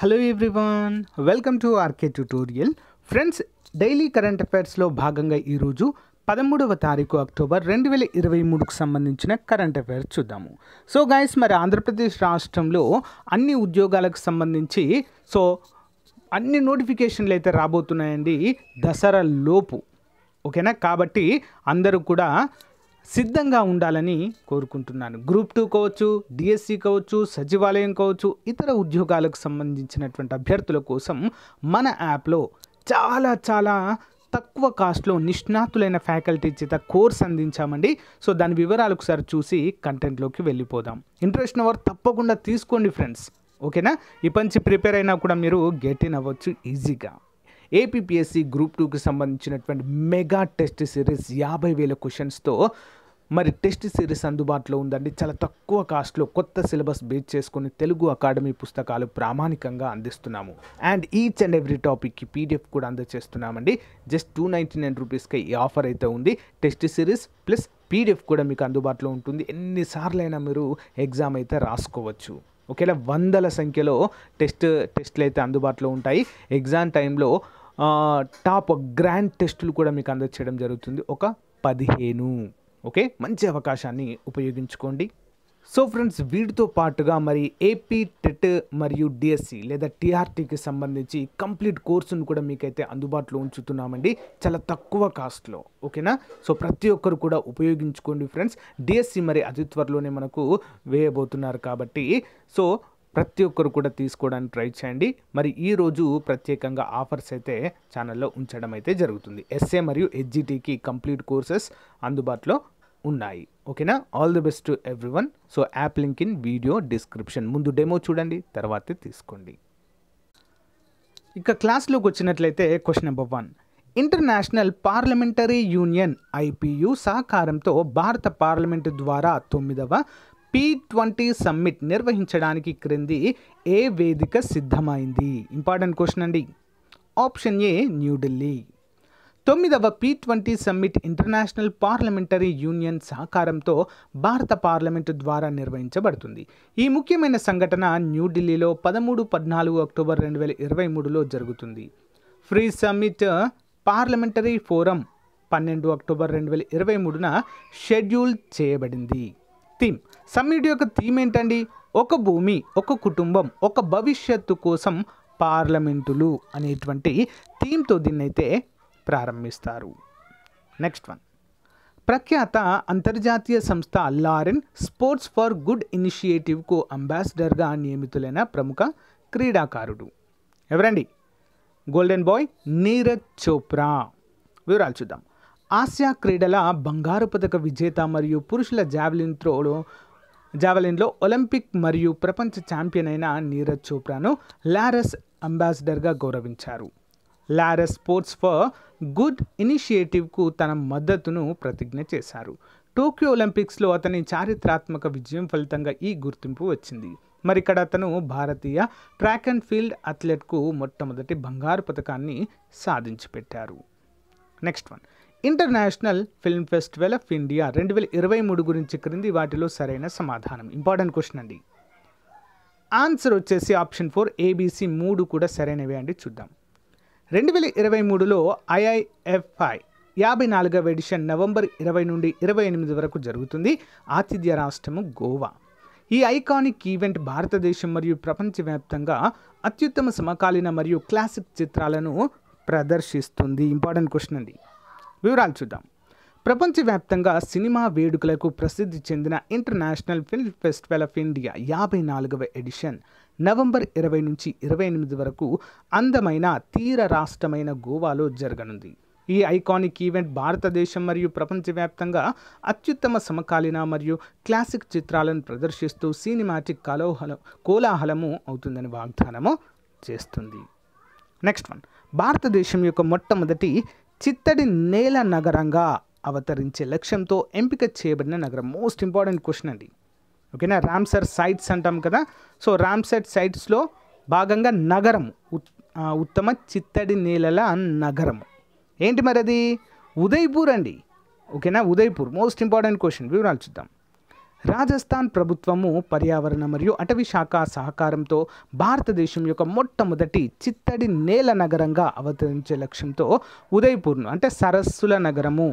hello everyone welcome to R K tutorial friends daily current అఫైర్స్లో భాగంగా ఈరోజు పదమూడవ తారీఖు అక్టోబర్ రెండు వేల ఇరవై మూడుకు సంబంధించిన కరెంట్ అఫైర్స్ చూద్దాము సో గాయస్ మరి ఆంధ్రప్రదేశ్ రాష్ట్రంలో అన్ని ఉద్యోగాలకు సంబంధించి సో అన్ని నోటిఫికేషన్లు అయితే రాబోతున్నాయండి దసరా లోపు ఓకేనా కాబట్టి అందరూ కూడా సిద్ధంగా ఉండాలని కోరుకుంటున్నాను గ్రూప్ టూ కావచ్చు డిఎస్సి కావచ్చు సచివాలయం కావచ్చు ఇతర ఉద్యోగాలకు సంబంధించినటువంటి అభ్యర్థుల కోసం మన యాప్లో చాలా చాలా తక్కువ కాస్ట్లో నిష్ణాతులైన ఫ్యాకల్టీ చేత కోర్స్ అందించామండి సో దాని వివరాలు ఒకసారి చూసి కంటెంట్లోకి వెళ్ళిపోదాం ఇంట్రెస్ట్ అవర్ తప్పకుండా తీసుకోండి ఫ్రెండ్స్ ఓకేనా ఇప్పటి ప్రిపేర్ అయినా కూడా మీరు గెట్ ఇన్ అవ్వచ్చు ఈజీగా ఏపీపీఎస్సి గ్రూప్ టూకి సంబంధించినటువంటి మెగా టెస్ట్ సిరీస్ యాభై వేల క్వశ్చన్స్తో మరి టెస్ట్ సిరీస్ అందుబాటులో ఉందండి చాలా తక్కువ కాస్ట్లో కొత్త సిలబస్ బేస్ చేసుకుని తెలుగు అకాడమీ పుస్తకాలు ప్రామాణికంగా అందిస్తున్నాము అండ్ ఈచ్ అండ్ ఎవ్రీ టాపిక్కి పీడిఎఫ్ కూడా అందజేస్తున్నామండి జస్ట్ టూ నైంటీ నైన్ రూపీస్కి ఈ ఆఫర్ అయితే ఉంది టెస్ట్ సిరీస్ ప్లస్ పీడిఎఫ్ కూడా మీకు అందుబాటులో ఉంటుంది ఎన్నిసార్లైనా మీరు ఎగ్జామ్ అయితే రాసుకోవచ్చు ఒకేలా వందల సంఖ్యలో టెస్ట్ టెస్ట్లు అయితే అందుబాటులో ఉంటాయి ఎగ్జామ్ టైంలో టాప్ గ్రాండ్ టెస్టులు కూడా మీకు అందజేయడం జరుగుతుంది ఒక పదిహేను ఓకే మంచి అవకాశాన్ని ఉపయోగించుకోండి సో ఫ్రెండ్స్ వీటితో పాటుగా మరి ఏపీ టెట్ మరియు డిఎస్సి లేదా టీఆర్టీకి సంబంధించి కంప్లీట్ కోర్సును కూడా మీకైతే అందుబాటులో ఉంచుతున్నామండి చాలా తక్కువ కాస్ట్లో ఓకేనా సో ప్రతి ఒక్కరు కూడా ఉపయోగించుకోండి ఫ్రెండ్స్ డిఎస్సి మరి అతి త్వరలోనే మనకు వేయబోతున్నారు కాబట్టి సో ప్రతి ఒక్కరు కూడా తీసుకోవడానికి ట్రై చేయండి మరి ఈరోజు ప్రత్యేకంగా ఆఫర్స్ అయితే ఛానల్లో ఉంచడం అయితే జరుగుతుంది ఎస్ఏ మరియు హెచ్జిటీకి కంప్లీట్ కోర్సెస్ అందుబాటులో ఉన్నాయి ఓకేనా all the best to everyone so app link in video description ముందు డెమో చూడండి తర్వాతే తీసుకోండి ఇక క్లాస్లోకి వచ్చినట్లయితే question number one international parliamentary union IPU సహకారంతో భారత పార్లమెంటు ద్వారా తొమ్మిదవ పీ ట్వంటీ సమ్మిట్ నిర్వహించడానికి క్రింది ఏ వేదిక సిద్ధమైంది ఇంపార్టెంట్ క్వశ్చన్ అండి ఆప్షన్ ఏ న్యూఢిల్లీ తొమ్మిదవ P twenty summit international parliamentary union సహకారంతో భారత పార్లమెంటు ద్వారా నిర్వహించబడుతుంది ఈ ముఖ్యమైన సంఘటన న్యూఢిల్లీలో పదమూడు పద్నాలుగు అక్టోబర్ రెండు వేల ఇరవై మూడులో జరుగుతుంది ఫ్రీ సమ్మిట్ పార్లమెంటరీ ఫోరం పన్నెండు అక్టోబర్ రెండు వేల ఇరవై మూడున షెడ్యూల్ చేయబడింది థీమ్ సమ్మిట్ యొక్క థీమ్ ఏంటండి ఒక భూమి ఒక కుటుంబం ఒక భవిష్యత్తు కోసం పార్లమెంటులు అనేటువంటి థీమ్తో దీన్నైతే ప్రారంభిస్తారు నెక్స్ట్ వన్ ప్రఖ్యాత అంతర్జాతీయ సంస్థ లారెన్ స్పోర్ట్స్ ఫర్ గుడ్ ఇనిషియేటివ్కు అంబాసిడర్గా నియమితులైన ప్రముఖ క్రీడాకారుడు ఎవరండి గోల్డెన్ బాయ్ నీరజ్ చోప్రా వివరాలు చూద్దాం ఆసియా క్రీడల బంగారు పథక విజేత మరియు పురుషుల జావెలిన్ త్రోలో జావెలిన్లో ఒలింపిక్ మరియు ప్రపంచ ఛాంపియన్ అయిన నీరజ్ చోప్రాను లారస్ అంబాసిడర్గా గౌరవించారు లారస్ స్పోర్ట్స్ ఫర్ గుడ్ ఇనిషియేటివ్కు తన మద్దతును ప్రతిజ్ఞ చేశారు టోక్యో ఒలింపిక్స్లో అతని చారిత్రాత్మక విజయం ఫలితంగా ఈ గుర్తింపు వచ్చింది మరి ఇక్కడ అతను భారతీయ ట్రాక్ అండ్ ఫీల్డ్ అథ్లెట్కు మొట్టమొదటి బంగారు పథకాన్ని సాధించి పెట్టారు next one international film festival of India రెండు వేల ఇరవై మూడు గురించి క్రింది వాటిలో సరైన సమాధానం ఇంపార్టెంట్ క్వశ్చన్ అండి ఆన్సర్ వచ్చేసి ఆప్షన్ ఫోర్ ఏబీసీ మూడు కూడా సరైనవే అండి చూద్దాం రెండు వేల ఇరవై మూడులో ఐఐఎఫ్ఐ యాభై నాలుగవ ఎడిషన్ నవంబర్ ఇరవై నుండి ఇరవై ఎనిమిది వరకు జరుగుతుంది ఆతిథ్య రాష్ట్రము గోవా ఈ ఐకానిక్ ఈవెంట్ భారతదేశం మరియు ప్రపంచవ్యాప్తంగా అత్యుత్తమ సమకాలీన మరియు క్లాసిక్ చిత్రాలను ప్రదర్శిస్తుంది ఇంపార్టెంట్ క్వశ్చన్ అండి వివరాలు చూద్దాం ప్రపంచవ్యాప్తంగా సినిమా వేడుకలకు ప్రసిద్ధి చెందిన international film festival of India యాభై నాలుగవ ఎడిషన్ నవంబర్ ఇరవై నుంచి ఇరవై ఎనిమిది వరకు అందమైన తీర రాష్ట్రమైన గోవాలో జరగనుంది ఈ ఐకానిక్ ఈవెంట్ భారతదేశం మరియు ప్రపంచవ్యాప్తంగా అత్యుత్తమ సమకాలీన మరియు క్లాసిక్ చిత్రాలను ప్రదర్శిస్తూ సినిమాటిక్ కలోహలం కోలాహలము అవుతుందని వాగ్దానము చేస్తుంది నెక్స్ట్ వన్ భారతదేశం యొక్క మొట్టమొదటి చిత్తడి నేల నగరంగా అవతరించే లక్ష్యంతో ఎంపిక చేయబడిన నగరం మోస్ట్ ఇంపార్టెంట్ క్వశ్చన్ అండి ఓకేనా రామ్సర్ సైట్స్ అంటాం కదా సో రామ్సర్ సైట్స్లో భాగంగా నగరం ఉత్తమ చిత్తడి నేలల నగరం ఏంటి మరి అది ఉదయపూర్ అండి ఓకేనా ఉదయపూర్ మోస్ట్ ఇంపార్టెంట్ క్వశ్చన్ వివరాలు చూద్దాం రాజస్థాన్ ప్రభుత్వము పర్యావరణ మరియు అటవీ శాఖ సహకారంతో భారతదేశం యొక్క మొట్టమొదటి చిత్తడి నేల నగరంగా అవతరించే లక్ష్యంతో ఉదయపూర్ను అంటే సరస్సుల నగరము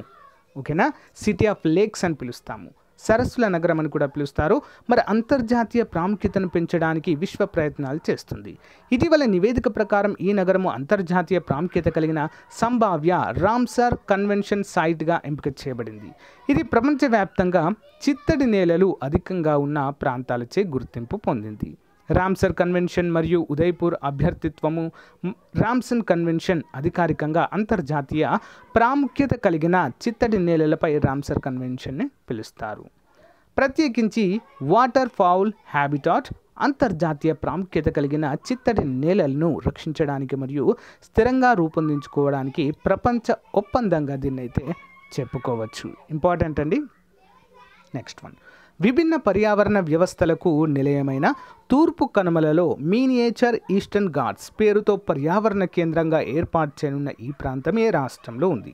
ఓకేనా సిటీ ఆఫ్ లేక్స్ అని పిలుస్తాము సరస్సుల నగరం అని కూడా పిలుస్తారు మరి అంతర్జాతీయ ప్రాముఖ్యతను పెంచడానికి విశ్వ ప్రయత్నాలు చేస్తుంది ఇటీవల నివేదిక ప్రకారం ఈ నగరము అంతర్జాతీయ ప్రాముఖ్యత కలిగిన సంభావ్య రామ్సార్ కన్వెన్షన్ సైట్గా ఎంపిక చేయబడింది ఇది ప్రపంచవ్యాప్తంగా చిత్తడి నేలలు అధికంగా ఉన్న ప్రాంతాలచే గుర్తింపు పొందింది రామ్సర్ కన్వెన్షన్ మరియు ఉదయ్పూర్ అభ్యర్థిత్వము రామ్సన్ కన్వెన్షన్ అధికారికంగా అంతర్జాతీయ ప్రాముఖ్యత కలిగిన చిత్తడి నేలలపై రామ్సర్ కన్వెన్షన్ని పిలుస్తారు ప్రత్యేకించి వాటర్ ఫౌల్ హ్యాబిటాట్ అంతర్జాతీయ ప్రాముఖ్యత కలిగిన చిత్తడి నేలలను రక్షించడానికి మరియు స్థిరంగా రూపొందించుకోవడానికి ప్రపంచ ఒప్పందంగా దీన్నైతే చెప్పుకోవచ్చు ఇంపార్టెంట్ అండి నెక్స్ట్ వన్ విభిన్న పర్యావరణ వ్యవస్థలకు నిలయమైన తూర్పు కనుమలలో మీనియేచర్ ఈస్టర్న్ గాడ్స్ పేరుతో పర్యావరణ కేంద్రంగా ఏర్పాటు చేయనున్న ఈ ప్రాంతం ఏ రాష్ట్రంలో ఉంది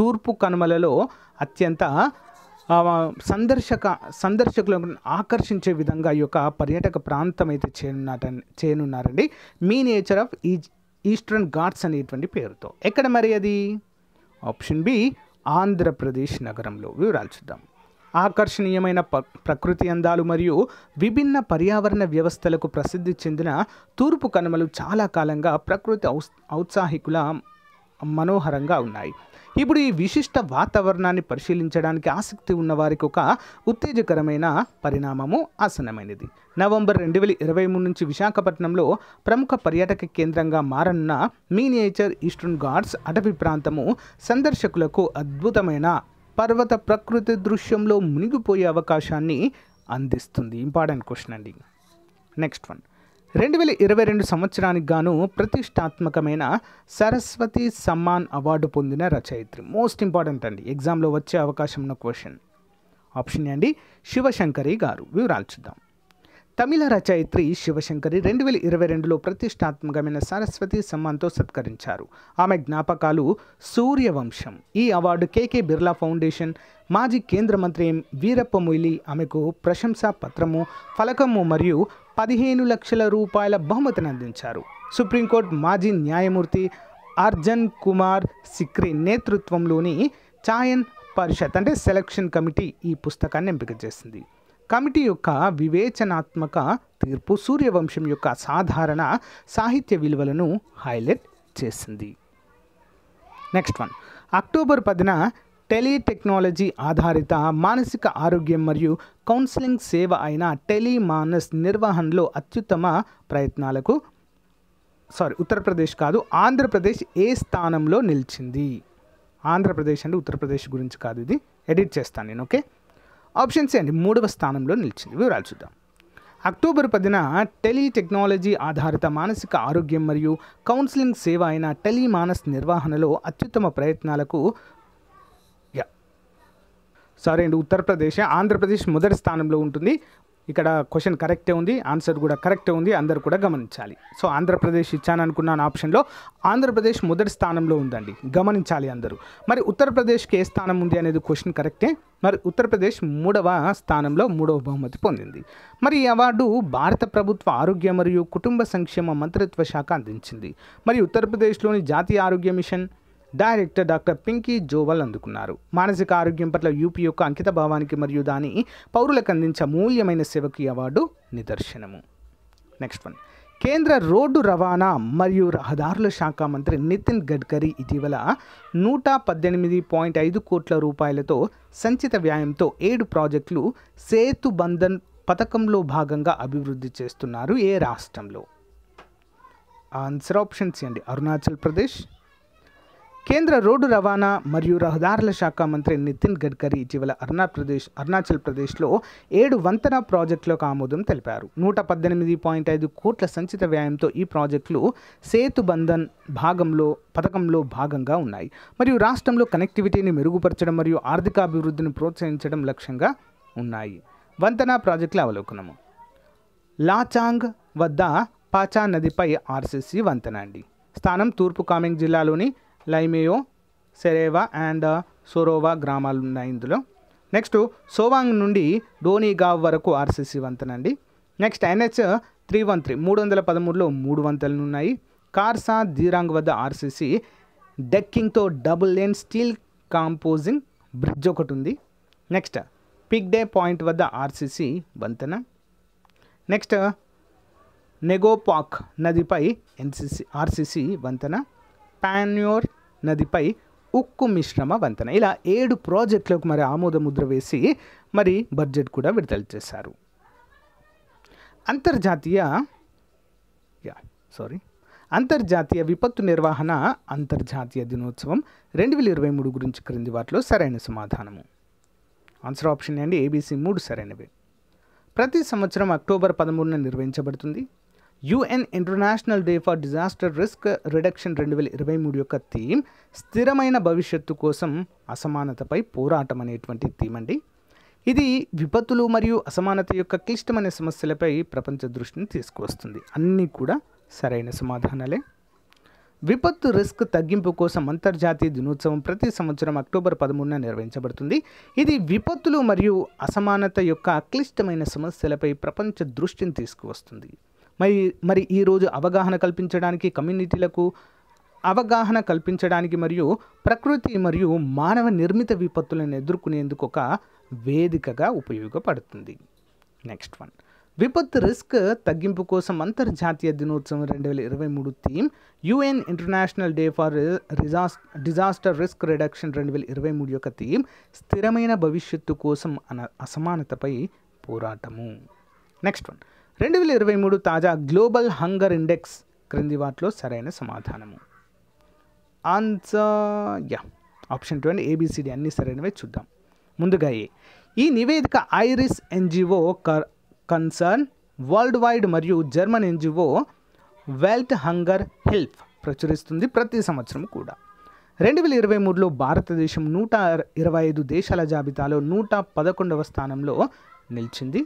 తూర్పు కనుమలలో అత్యంత సందర్శక సందర్శకులను ఆకర్షించే విధంగా ఈ యొక్క పర్యాటక ప్రాంతం అయితే చేయనున్నట చేయనున్నారండి మీ నేచర్ ఆఫ్ ఈ ఈస్టర్న్ ఘాట్స్ అనేటువంటి పేరుతో ఎక్కడ మరి అది ఆప్షన్ బి ఆంధ్రప్రదేశ్ నగరంలో వివరాలు చూద్దాం ఆకర్షణీయమైన ప్రకృతి అందాలు మరియు విభిన్న పర్యావరణ వ్యవస్థలకు ప్రసిద్ధి చెందిన తూర్పు కనుమలు చాలా కాలంగా ప్రకృతి ఔత్సాహికుల మనోహరంగా ఉన్నాయి ఇప్పుడు ఈ విశిష్ట వాతావరణాన్ని పరిశీలించడానికి ఆసక్తి ఉన్న వారికి ఒక ఉత్తేజకరమైన పరిణామము ఆసనమైనది నవంబర్ రెండు వేల ఇరవై మూడు నుంచి విశాఖపట్నంలో ప్రముఖ పర్యాటక కేంద్రంగా మారనున్న మీనియేచర్ ఈస్టర్న్ గాడ్స్ అటవీ ప్రాంతము సందర్శకులకు అద్భుతమైన పర్వత ప్రకృతి దృశ్యంలో మునిగిపోయే అవకాశాన్ని అందిస్తుంది ఇంపార్టెంట్ క్వశ్చన్ అండి నెక్స్ట్ వన్ రెండు వేల ఇరవై రెండు సంవత్సరానికి గాను ప్రతిష్టాత్మకమైన సరస్వతి సమ్మాన్ అవార్డు పొందిన రచయిత్రి మోస్ట్ ఇంపార్టెంట్ అండి ఎగ్జామ్లో వచ్చే అవకాశం ఉన్న క్వశ్చన్ ఆప్షన్ అండి శివశంకరి గారు వివరాలు చూద్దాం తమిళ రచయిత్రి శివశంకరి రెండు వేల ఇరవై రెండులో ప్రతిష్టాత్మకమైన సరస్వతి సమ్మాన్తో సత్కరించారు ఆమె జ్ఞాపకాలు సూర్యవంశం ఈ అవార్డు కేకే బిర్లా ఫౌండేషన్ మాజీ కేంద్ర మంత్రి ఎం వీరప్ప మొయిలి ఆమెకు ప్రశంసా పత్రము ఫలకము మరియు పదిహేను లక్షల రూపాయల బహుమతిని అందించారు సుప్రీంకోర్టు మాజీ న్యాయమూర్తి అర్జన్ కుమార్ సిక్రి నేతృత్వంలోని చాయన్ పరిషత్ అంటే సెలక్షన్ కమిటీ ఈ పుస్తకాన్ని ఎంపిక చేసింది కమిటీ యొక్క వివేచనాత్మక తీర్పు సూర్యవంశం యొక్క సాధారణ సాహిత్య విలువలను హైలైట్ చేసింది నెక్స్ట్ వన్ అక్టోబర్ పదిన టెలిటెక్నాలజీ ఆధారిత మానసిక ఆరోగ్యం మరియు కౌన్సిలింగ్ సేవ అయిన టెలిమానస్ నిర్వహణలో అత్యుత్తమ ప్రయత్నాలకు సారీ ఉత్తరప్రదేశ్ కాదు ఆంధ్రప్రదేశ్ ఏ స్థానంలో నిలిచింది ఆంధ్రప్రదేశ్ అంటే ఉత్తరప్రదేశ్ గురించి కాదు ఇది ఎడిట్ చేస్తాను నేను ఓకే ఆప్షన్ సి అండి మూడవ స్థానంలో నిలిచింది వివరాలు చూద్దాం అక్టోబర్ పదిన టెలిటెక్నాలజీ ఆధారిత మానసిక ఆరోగ్యం మరియు కౌన్సిలింగ్ సేవ అయిన టెలిమానస్ నిర్వహణలో అత్యుత్తమ ప్రయత్నాలకు సారీ అండి ఉత్తరప్రదేశ్ ఆంధ్రప్రదేశ్ మొదటి స్థానంలో ఉంటుంది ఇక్కడ క్వశ్చన్ కరెక్టే ఉంది ఆన్సర్ కూడా కరెక్టే ఉంది అందరు కూడా గమనించాలి సో ఆంధ్రప్రదేశ్ ఇచ్చాననుకున్నాను ఆప్షన్లో ఆంధ్రప్రదేశ్ మొదటి స్థానంలో ఉందండి గమనించాలి అందరూ మరి ఉత్తరప్రదేశ్కి ఏ స్థానం ఉంది అనేది క్వశ్చన్ కరెక్టే మరి ఉత్తరప్రదేశ్ మూడవ స్థానంలో మూడవ బహుమతి పొందింది మరి ఈ అవార్డు భారత ప్రభుత్వ ఆరోగ్య మరియు కుటుంబ సంక్షేమ మంత్రిత్వ శాఖ అందించింది మరి ఉత్తరప్రదేశ్లోని జాతీయ ఆరోగ్య mission director doctor Pinki Jowel అందుకున్నారు మానసిక ఆరోగ్యం పట్ల యూపీ యొక్క అంకిత భావానికి మరియు దాని పౌరులకు అందించే అమూల్యమైన సేవకి అవార్డు నిదర్శనము నెక్స్ట్ వన్ కేంద్ర రోడ్డు రవాణా మరియు రహదారుల శాఖ మంత్రి నితిన్ గడ్కరీ ఇటీవల నూట పద్దెనిమిది పాయింట్ ఐదు కోట్ల రూపాయలతో సంచిత వ్యాయంతో ఏడు ప్రాజెక్టులు సేతు బంధన్ పథకంలో భాగంగా అభివృద్ధి చేస్తున్నారు ఏ రాష్ట్రంలో ఆన్సర్ ఆప్షన్స్ అండి అరుణాచల్ ప్రదేశ్ కేంద్ర రోడ్డు రవాణా మరియు రహదారుల శాఖ మంత్రి నితిన్ గడ్కరీ ఇటీవల అరుణాప్రదేశ్ అరుణాచల్ ప్రదేశ్లో ఏడు వంతెన ప్రాజెక్టులకు ఆమోదం తెలిపారు నూట పద్దెనిమిది పాయింట్ ఐదు కోట్ల సంచిత వ్యయంతో ఈ ప్రాజెక్టులు సేతు బంధన్ భాగంలో పథకంలో భాగంగా ఉన్నాయి మరియు రాష్ట్రంలో కనెక్టివిటీని మెరుగుపరచడం మరియు ఆర్థికాభివృద్ధిని ప్రోత్సహించడం లక్ష్యంగా ఉన్నాయి వంతెన ప్రాజెక్టుల అవలోకనము లాచాంగ్ వద్ద పాచా నదిపై ఆర్సీసీ వంతెన అండి స్థానం తూర్పు కామెంగ్ జిల్లాలోని లైమేయో సెరేవా అండ్ సోరోవా గ్రామాలు ఉన్నాయి ఇందులో నెక్స్ట్ సోవాంగ్ నుండి డోనిగావ్ వరకు ఆర్సీసీ అండి next NH three one three మూడు వందల పదమూడులో మూడు వంతెనలు ఉన్నాయి కార్సా దీరాంగ్ వద్ద ఆర్సీసీ డెక్కింగ్తో double lane steel composing bridge ఒకటి ఉంది నెక్స్ట్ పిక్ డే పాయింట్ వద్ద ఆర్సీసీ వంతెన నెక్స్ట్ నెగోపాక్ నదిపై ఎన్సిసి ఆర్సీసీ వంతెన పాన్యూర్ నదిపై ఉక్కు మిశ్రమ వంతెన ఇలా ఏడు ప్రాజెక్టులకు మరి ఆమోదముద్ర వేసి మరి బడ్జెట్ కూడా విడుదల చేశారు అంతర్జాతీయ యా సారీ అంతర్జాతీయ విపత్తు నిర్వహణ అంతర్జాతీయ దినోత్సవం రెండు వేల ఇరవై మూడు గురించి క్రింది వాటిలో సరైన సమాధానము ఆన్సర్ ఆప్షన్ అండి ఏబీసీ మూడు సరైనవి ప్రతి సంవత్సరం అక్టోబర్ పదమూడున నిర్వహించబడుతుంది UN international day for disaster risk reduction రెండు వేల ఇరవై మూడు యొక్క థీమ్ స్థిరమైన భవిష్యత్తు కోసం అసమానతపై పోరాటం అనేటువంటి థీమ్ అండి ఇది విపత్తులు మరియు అసమానత యొక్క క్లిష్టమైన సమస్యలపై ప్రపంచ దృష్టిని తీసుకువస్తుంది అన్నీ కూడా సరైన సమాధానాలే విపత్తు రిస్క్ తగ్గింపు కోసం అంతర్జాతీయ దినోత్సవం ప్రతి సంవత్సరం అక్టోబర్ పదమూడున నిర్వహించబడుతుంది ఇది విపత్తులు మరియు అసమానత యొక్క క్లిష్టమైన సమస్యలపై ప్రపంచ దృష్టిని తీసుకువస్తుంది మరి మరి ఈరోజు అవగాహన కల్పించడానికి కమ్యూనిటీలకు అవగాహన కల్పించడానికి మరియు ప్రకృతి మరియు మానవ నిర్మిత విపత్తులను ఎదుర్కొనేందుకు ఒక వేదికగా ఉపయోగపడుతుంది నెక్స్ట్ వన్ విపత్తు రిస్క్ తగ్గింపు కోసం అంతర్జాతీయ దినోత్సవం రెండు వేల ఇరవై మూడు theme UN international day for రిజాస్ డిజాస్టర్ రిస్క్ రిడక్షన్ రెండు వేల ఇరవై మూడు యొక్క థీమ్ స్థిరమైన భవిష్యత్తు కోసం అన అసమానతపై పోరాటము నెక్స్ట్ వన్ రెండు వేల ఇరవై మూడు తాజా గ్లోబల్ హంగర్ ఇండెక్స్ క్రింది వాటిలో సరైన సమాధానము ఆన్సర్ యా ఆప్షన్ టూ అండ్ ఏబిసిడి అన్ని సరైనవే చూద్దాం ముందుగా ఏ ఈ నివేదిక Irish NGO Concern Worldwide మరియు German NGO Welthungerhilfe ప్రచురిస్తుంది ప్రతి సంవత్సరం కూడా రెండు వేల ఇరవై మూడులో భారతదేశం నూట ఇరవై ఐదు దేశాల జాబితాలో నూట పదకొండవ స్థానంలో నిలిచింది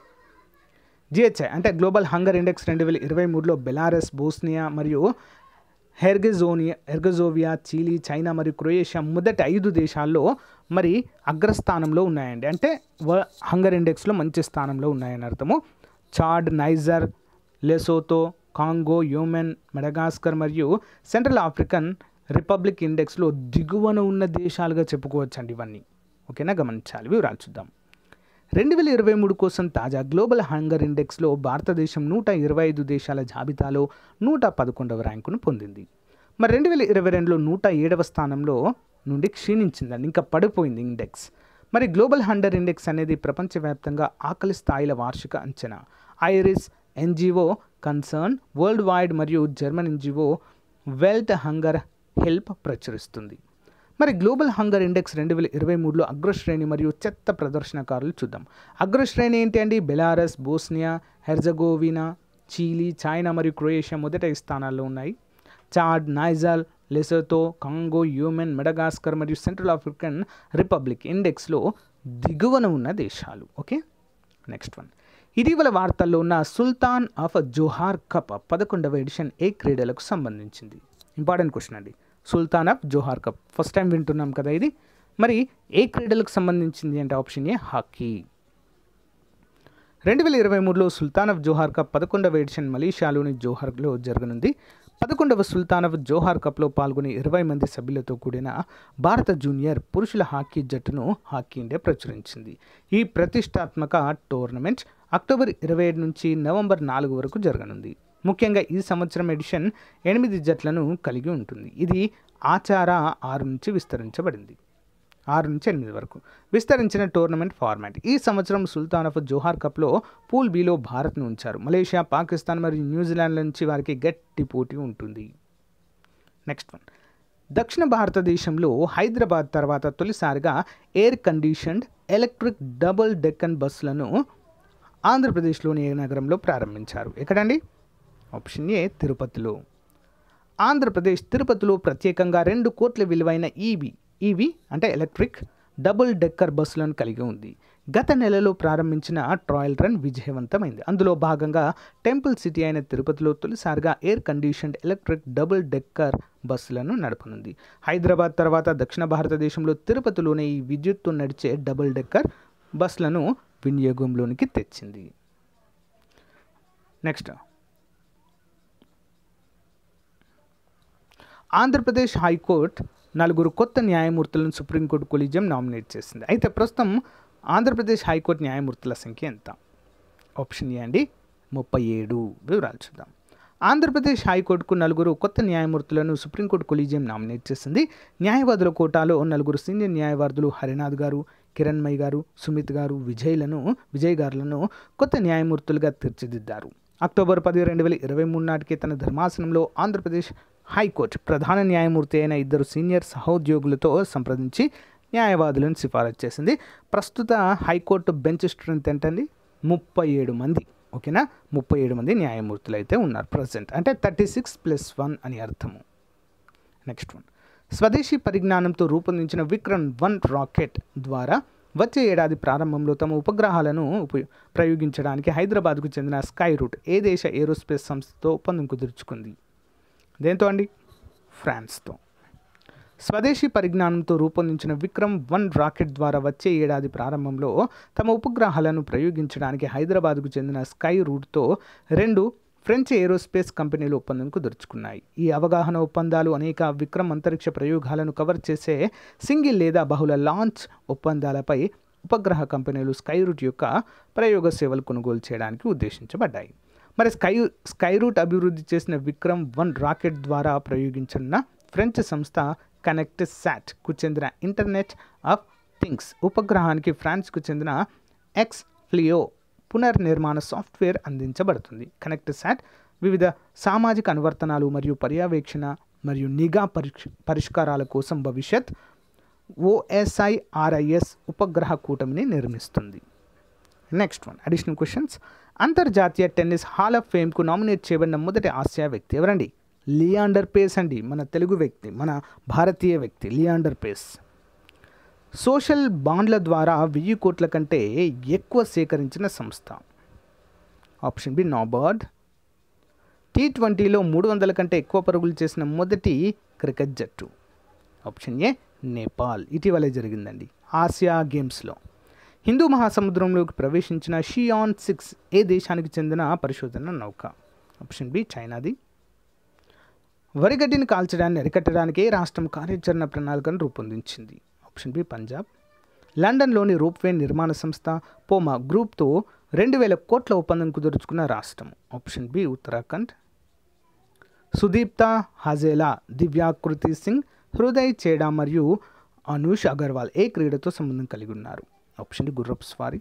జిహెచ్ఐ అంటే గ్లోబల్ హంగర్ ఇండెక్స్ రెండు వేల ఇరవై మూడులో బెలారస్ బోస్నియా మరియు హెర్గజోనియా హెర్గజోవియా చిలీ చైనా మరియు క్రొయేషియా మొదటి ఐదు దేశాల్లో మరి అగ్రస్థానంలో ఉన్నాయండి అంటే హంగర్ ఇండెక్స్లో మంచి స్థానంలో ఉన్నాయని అర్థము Chad Niger Lesotho Congo Yemen Madagascar మరియు సెంట్రల్ ఆఫ్రికన్ రిపబ్లిక్ ఇండెక్స్లో దిగువన ఉన్న దేశాలుగా చెప్పుకోవచ్చండి ఇవన్నీ ఓకేనా గమనించాలి వివరాలు చూద్దాం రెండు వేల ఇరవై మూడు కోసం తాజా గ్లోబల్ హంగర్ ఇండెక్స్లో భారతదేశం నూట ఇరవై ఐదు దేశాల జాబితాలో నూట పదకొండవ ర్యాంకును పొందింది మరి రెండు వేల ఇరవై రెండులో నూట ఏడవ స్థానంలో నుండి క్షీణించిందండి ఇంకా పడిపోయింది ఇండెక్స్ మరి గ్లోబల్ హండర్ ఇండెక్స్ అనేది ప్రపంచవ్యాప్తంగా ఆకలి స్థాయిల వార్షిక అంచనా Irish NGO Concern Worldwide మరియు German NGO Welthungerhilfe ప్రచురిస్తుంది మరి గ్లోబల్ హంగర్ ఇండెక్స్ రెండు వేల ఇరవై మూడులో అగ్రశ్రేణి మరియు చెత్త ప్రదర్శనకారులు చూద్దాం అగ్రశ్రేణి ఏంటి అండి Belarus Bosnia Herzegovina Chile China మరియు క్రొయేషియా మొదట స్థానాల్లో ఉన్నాయి Chad Niger Lesotho Congo Yemen Madagascar మరియు సెంట్రల్ ఆఫ్రికన్ రిపబ్లిక్ ఇండెక్స్లో దిగువన ఉన్న దేశాలు ఓకే నెక్స్ట్ వన్ ఇటీవల వార్తల్లో ఉన్న సుల్తాన్ ఆఫ్ జోహార్ కప్ పదకొండవ ఎడిషన్ ఏ క్రీడలకు సంబంధించింది ఇంపార్టెంట్ క్వశ్చన్ అండి Sultan of Johor cup first time వింటున్నాం కదా ఇది మరి ఏ క్రీడలకు సంబంధించింది అంటే ఆప్షన్ ఏ హాకీ రెండు వేల ఇరవై మూడులో సుల్తాన్ ఆఫ్ జోహార్ కప్ పదకొండవ ఎడిషన్ మలేషియాలోని జోహార్లో జరగనుంది పదకొండవ సుల్తాన్ ఆఫ్ జోహార్ కప్లో పాల్గొనే ఇరవై మంది సభ్యులతో కూడిన భారత జూనియర్ పురుషుల హాకీ జట్టును హాకీ ఇండియా ప్రచురించింది ఈ ప్రతిష్టాత్మక టోర్నమెంట్ అక్టోబర్ ఇరవై ఏడు నుంచి నవంబర్ నాలుగు వరకు జరగనుంది ముఖ్యంగా ఈ సంవత్సరం ఎడిషన్ ఎనిమిది జట్లను కలిగి ఉంటుంది ఇది ఆచార ఆరు నుంచి విస్తరించబడింది ఆరు నుంచి ఎనిమిది వరకు విస్తరించిన టోర్నమెంట్ ఫార్మాట్ ఈ సంవత్సరం సుల్తాన్ ఆఫ్ జోహార్ కప్లో పూల్ బీలో భారత్ను ఉంచారు మలేషియా పాకిస్తాన్ మరియు న్యూజిలాండ్ నుంచి వారికి గట్టి పోటీ ఉంటుంది నెక్స్ట్ వన్ దక్షిణ భారతదేశంలో హైదరాబాద్ తర్వాత తొలిసారిగా air conditioned electric double decker బస్సులను ఆంధ్రప్రదేశ్లోని ఏ నగరంలో ప్రారంభించారు ఎక్కడండి ఆప్షన్ ఏ తిరుపతిలో ఆంధ్రప్రదేశ్ తిరుపతిలో ప్రత్యేకంగా రెండు కోట్ల విలువైన ఈవి ఈవి అంటే ఎలక్ట్రిక్ డబుల్ డెక్కర్ బస్సులను కలిగి ఉంది గత నెలలో ప్రారంభించిన ట్రయల్ రన్ విజయవంతమైంది అందులో భాగంగా టెంపుల్ సిటీ అయిన తిరుపతిలో తొలిసారిగా air conditioned electric double decker బస్సులను నడపనుంది హైదరాబాద్ తర్వాత దక్షిణ భారతదేశంలో తిరుపతిలోనే ఈ విద్యుత్తు నడిచే డబుల్ డెక్కర్ బస్సులను వినియోగంలోనికి తెచ్చింది నెక్స్ట్ ఆంధ్రప్రదేశ్ హైకోర్టు నలుగురు కొత్త న్యాయమూర్తులను సుప్రీంకోర్టు కొలిజియం నామినేట్ చేసింది అయితే ప్రస్తుతం ఆంధ్రప్రదేశ్ హైకోర్టు న్యాయమూర్తుల సంఖ్య ఎంత ఆప్షన్ ఏ అండి ముప్పై ఏడు వివరాలు చూద్దాం ఆంధ్రప్రదేశ్ హైకోర్టుకు నలుగురు కొత్త న్యాయమూర్తులను సుప్రీంకోర్టు కొలీజియం నామినేట్ చేసింది న్యాయవాదుల కోటాలో నలుగురు సీనియర్ న్యాయవాదులు హరినాథ్ గారు కిరణ్మయ్య గారు సుమిత్ గారు విజయ్లను విజయ్ గారులను కొత్త న్యాయమూర్తులుగా తీర్చిదిద్దారు అక్టోబర్ పది రెండు వేల ఇరవై మూడు నాటికి తన ధర్మాసనంలో ఆంధ్రప్రదేశ్ హైకోర్టు ప్రధాన న్యాయమూర్తి అయిన ఇద్దరు సీనియర్ సహోద్యోగులతో సంప్రదించి న్యాయవాదులను సిఫారసు చేసింది ప్రస్తుత హైకోర్టు బెంచ్ స్ట్రెంత్ ఏంటండి ముప్పై ఏడు మంది ఓకేనా ముప్పై ఏడు మంది న్యాయమూర్తులు అయితే ఉన్నారు ప్రజెంట్ అంటే థర్టీ సిక్స్ ప్లస్ వన్ అని అర్థము నెక్స్ట్ వన్ స్వదేశీ పరిజ్ఞానంతో రూపొందించిన విక్రమ్ వన్ రాకెట్ ద్వారా వచ్చే ఏడాది ప్రారంభంలో తమ ఉపగ్రహాలను ప్రయోగించడానికి హైదరాబాద్కు చెందిన స్కై రూట్ ఏ దేశ ఏరోస్పేస్ సంస్థతో ఒప్పందం కుదుర్చుకుంది దేంతో అండి ఫ్రాన్స్తో స్వదేశీ పరిజ్ఞానంతో రూపొందించిన విక్రమ్ వన్ రాకెట్ ద్వారా వచ్చే ఏడాది ప్రారంభంలో తమ ఉపగ్రహాలను ప్రయోగించడానికి హైదరాబాద్కు చెందిన స్కై రూట్తో రెండు ఫ్రెంచ్ ఏరోస్పేస్ కంపెనీలు ఒప్పందం కుదుర్చుకున్నాయి ఈ అవగాహన ఒప్పందాలు అనేక విక్రమ్ అంతరిక్ష ప్రయోగాలను కవర్ చేసే సింగిల్ లేదా బహుళ లాంచ్ ఒప్పందాలపై ఉపగ్రహ కంపెనీలు స్కై రూట్ యొక్క ప్రయోగ సేవలు కొనుగోలు చేయడానికి ఉద్దేశించబడ్డాయి మరి స్కై స్కై రూట్ అభివృద్ధి చేసిన విక్రమ్ వన్ రాకెట్ ద్వారా ప్రయోగించిన ఫ్రెంచ్ సంస్థ కనెక్ట్ శాట్కు చెందిన ఇంటర్నెట్ ఆఫ్ థింగ్స్ ఉపగ్రహానికి ఫ్రాన్స్కు చెందిన ఎక్స్ ఫ్లియో పునర్నిర్మాణ సాఫ్ట్వేర్ అందించబడుతుంది కనెక్ట్ శాట్ వివిధ సామాజిక అనువర్తనాలు మరియు పర్యవేక్షణ మరియు నిఘా పరిష్ పరిష్కారాల కోసం భవిష్యత్ ఓఎస్ఐఆర్ఐఎస్ ఉపగ్రహ కూటమిని నిర్మిస్తుంది నెక్స్ట్ వన్ అడిషనల్ క్వశ్చన్స్ అంతర్జాతీయ టెన్నిస్ హాల్ ఆఫ్ ఫేమ్కు నామినేట్ చేయబడిన మొదటి ఆసియా వ్యక్తి ఎవరండి లియాండర్ పేస్ అండి మన తెలుగు వ్యక్తి మన భారతీయ వ్యక్తి లియాండర్ పేస్ సోషల్ బాండ్ల ద్వారా వెయ్యి కోట్ల కంటే ఎక్కువ సేకరించిన సంస్థ ఆప్షన్ బి నాబార్డ్ టీ ట్వంటీలో మూడు వందల కంటే ఎక్కువ పరుగులు చేసిన మొదటి క్రికెట్ జట్టు ఆప్షన్ ఏ నేపాల్ ఇటీవలే జరిగిందండి ఆసియా గేమ్స్లో హిందూ మహాసముద్రంలోకి ప్రవేశించిన షియాన్ సిక్స్ ఏ దేశానికి చెందిన పరిశోధన నౌక ఆప్షన్ బి చైనాది వరిగడ్డిని కాల్చడాన్ని అరికట్టడానికి రాష్ట్రం కార్యాచరణ ప్రణాళికను రూపొందించింది ఆప్షన్ బి పంజాబ్ లండన్లోని రూప్వే నిర్మాణ సంస్థ పోమా గ్రూప్తో రెండు వేల కోట్ల ఒప్పందం కుదుర్చుకున్న రాష్ట్రం ఆప్షన్ బి ఉత్తరాఖండ్ సుదీప్త హజేలా దివ్యాకృతి సింగ్ హృదయ్ చేడా మరియు అనూష్ అగర్వాల్ ఏ క్రీడతో సంబంధం కలిగి ఉన్నారు ఆప్షన్ గుర్రపు స్వారీ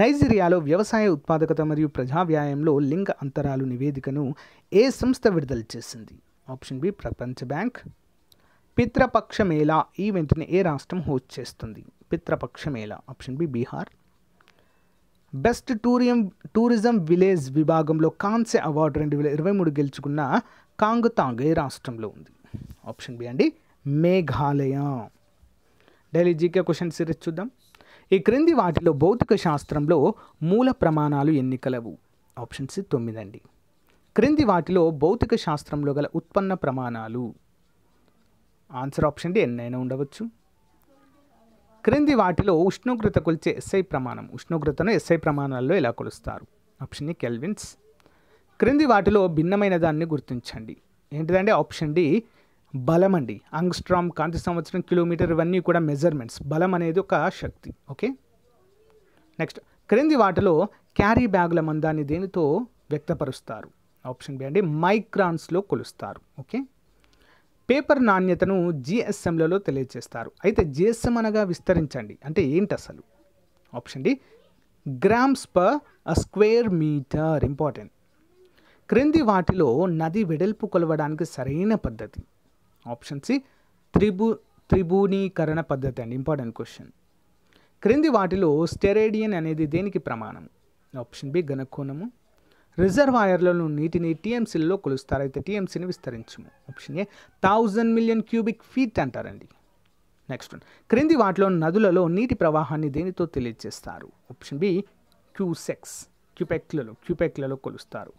నైజీరియాలో వ్యవసాయ ఉత్పాదకత మరియు ప్రజావ్యాయంలో లింగ అంతరాలు నివేదికను ఏ సంస్థ విడుదల చేసింది ఆప్షన్ బి ప్రపంచ బ్యాంక్ పిత్రపక్ష మేళా ఈవెంట్ని ఏ రాష్ట్రం హోస్ట్ చేస్తుంది Pitrapaksha Mela option B Bihar best tourism tourism village విభాగంలో కాంస్య అవార్డు రెండు వేల ఇరవై మూడు గెలుచుకున్న కాంగుతాంగ్ ఏ రాష్ట్రంలో ఉంది ఆప్షన్ బి అండి Meghalaya daily GK question series చూద్దాం ఈ క్రింది వాటిలో భౌతిక శాస్త్రంలో మూల ప్రమాణాలు ఎన్ని కలవు ఆప్షన్ సి తొమ్మిది అండి క్రింది వాటిలో భౌతిక శాస్త్రంలో గల ఉత్పన్న ప్రమాణాలు ఆన్సర్ ఆప్షన్ డి ఎన్నైనా ఉండవచ్చు క్రింది వాటిలో ఉష్ణోగ్రత కొలిచే ఎస్ఐ ప్రమాణం ఉష్ణోగ్రతను ఎస్ఐ ప్రమాణాల్లో ఎలా కొలుస్తారు ఆప్షన్ ఏ కెల్విన్స్ క్రింది వాటిలో భిన్నమైన దాన్ని గుర్తించండి ఏంటిదండి ఆప్షన్ డి బలం అండి అంగ్స్ట్రామ్ కాంతి సంవత్సరం కిలోమీటర్ ఇవన్నీ కూడా మెజర్మెంట్స్ బలం అనేది ఒక శక్తి ఓకే నెక్స్ట్ క్రింది వాటిలో క్యారీ బ్యాగుల మందాన్ని దేనితో వ్యక్తపరుస్తారు ఆప్షన్ బి అండి మైక్రాన్స్లో కొలుస్తారు ఓకే పేపర్ నాణ్యతను జిఎస్ఎంలలో తెలియజేస్తారు అయితే జిఎస్ఎం అనగా విస్తరించండి అంటే ఏంటి అసలు option D grams per uh square metre important క్రింది వాటిలో నది వెడల్పు కొలవడానికి సరైన పద్ధతి ఆప్షన్ సి త్రిభు త్రిభునీకరణ పద్ధతి అండి ఇంపార్టెంట్ క్వశ్చన్ క్రింది వాటిలో స్టెరేడియన్ అనేది దేనికి ప్రమాణం ఆప్షన్ బి గణకోణము రిజర్వాయర్లలో నీటిని టీఎంసీలలో కొలుస్తారు అయితే టీఎంసీని విస్తరించము option A thousand million cubic feet అంటారండి నెక్స్ట్ వన్ క్రింది వాటిలో నదులలో నీటి ప్రవాహాన్ని దేనితో తెలియజేస్తారు ఆప్షన్ బి క్యూసెక్స్ క్యూపెక్లలో క్యూపెక్లలో కొలుస్తారు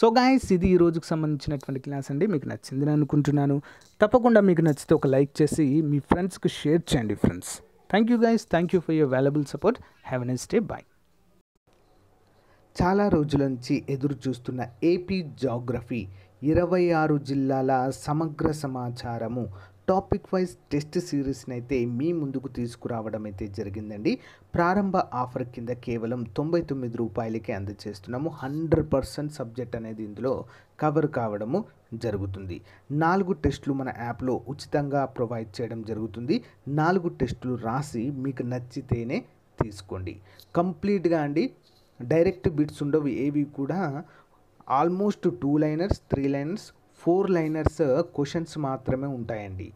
సో గాయస్ ఇది ఈ రోజుకు సంబంధించినటువంటి క్లాస్ అండి మీకు నచ్చింది అనుకుంటున్నాను తప్పకుండా మీకు నచ్చితే ఒక లైక్ చేసి మీ ఫ్రెండ్స్కి షేర్ చేయండి friends thank you guys thank you for your valuable support have nice day bye చాలా రోజుల నుంచి ఎదురు చూస్తున్న ఏపీ జాగ్రఫీ ఇరవై ఆరు జిల్లాల సమగ్ర సమాచారము టాపిక్ వైజ్ టెస్ట్ సిరీస్ని అయితే మీ ముందుకు తీసుకురావడం అయితే జరిగిందండి ప్రారంభ ఆఫర్ కింద కేవలం తొంభై తొమ్మిది రూపాయలకే అందజేస్తున్నాము హండ్రెడ్ పర్సెంట్ సబ్జెక్ట్ అనేది ఇందులో కవర్ కావడము జరుగుతుంది నాలుగు టెస్టులు మన యాప్లో ఉచితంగా ప్రొవైడ్ చేయడం జరుగుతుంది నాలుగు టెస్టులు రాసి మీకు నచ్చితేనే తీసుకోండి కంప్లీట్గా అండి డైరెక్ట్ బిట్స్ ఉండవు ఏవి కూడా almost two liners three liners four liners questions మాత్రమే ఉంటాయండి